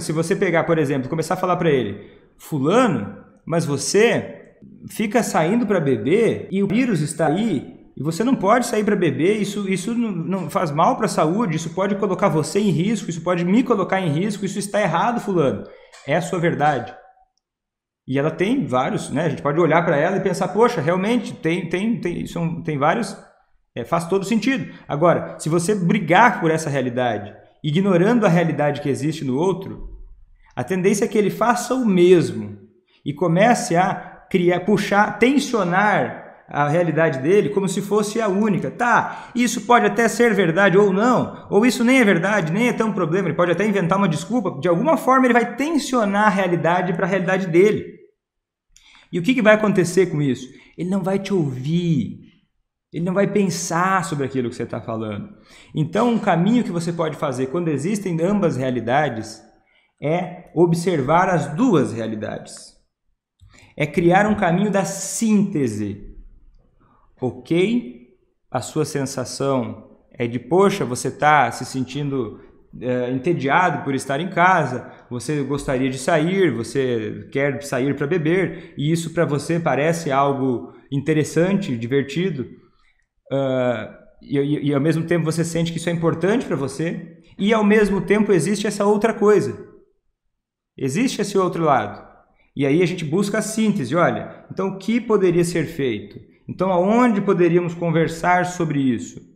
Se você pegar, por exemplo, começar a falar para ele, fulano, mas você fica saindo para beber e o vírus está aí e você não pode sair para beber, isso, isso não, não faz mal para a saúde, isso pode colocar você em risco, isso pode me colocar em risco, isso está errado, fulano. É a sua verdade. E ela tem vários, né? A gente pode olhar para ela e pensar, poxa, realmente tem, tem, tem, são, tem vários, é, faz todo sentido. Agora, se você brigar por essa realidade ignorando a realidade que existe no outro, a tendência é que ele faça o mesmo e comece a criar, puxar, tensionar a realidade dele como se fosse a única. Tá, isso pode até ser verdade ou não, ou isso nem é verdade, nem é tão problema, ele pode até inventar uma desculpa, de alguma forma ele vai tensionar a realidade para a realidade dele. E o que, que vai acontecer com isso? Ele não vai te ouvir, ele não vai pensar sobre aquilo que você está falando. Então, um caminho que você pode fazer quando existem ambas realidades é observar as duas realidades. É criar um caminho da síntese. Ok, a sua sensação é de, poxa, você está se sentindo é, entediado por estar em casa, você gostaria de sair, você quer sair para beber, e isso para você parece algo interessante, divertido. Uh, e, e, e, ao mesmo tempo você sente que isso é importante para você, e ao mesmo tempo existe essa outra coisa. Existe esse outro lado. E aí a gente busca a síntese, olha, então o que poderia ser feito? Então aonde poderíamos conversar sobre isso?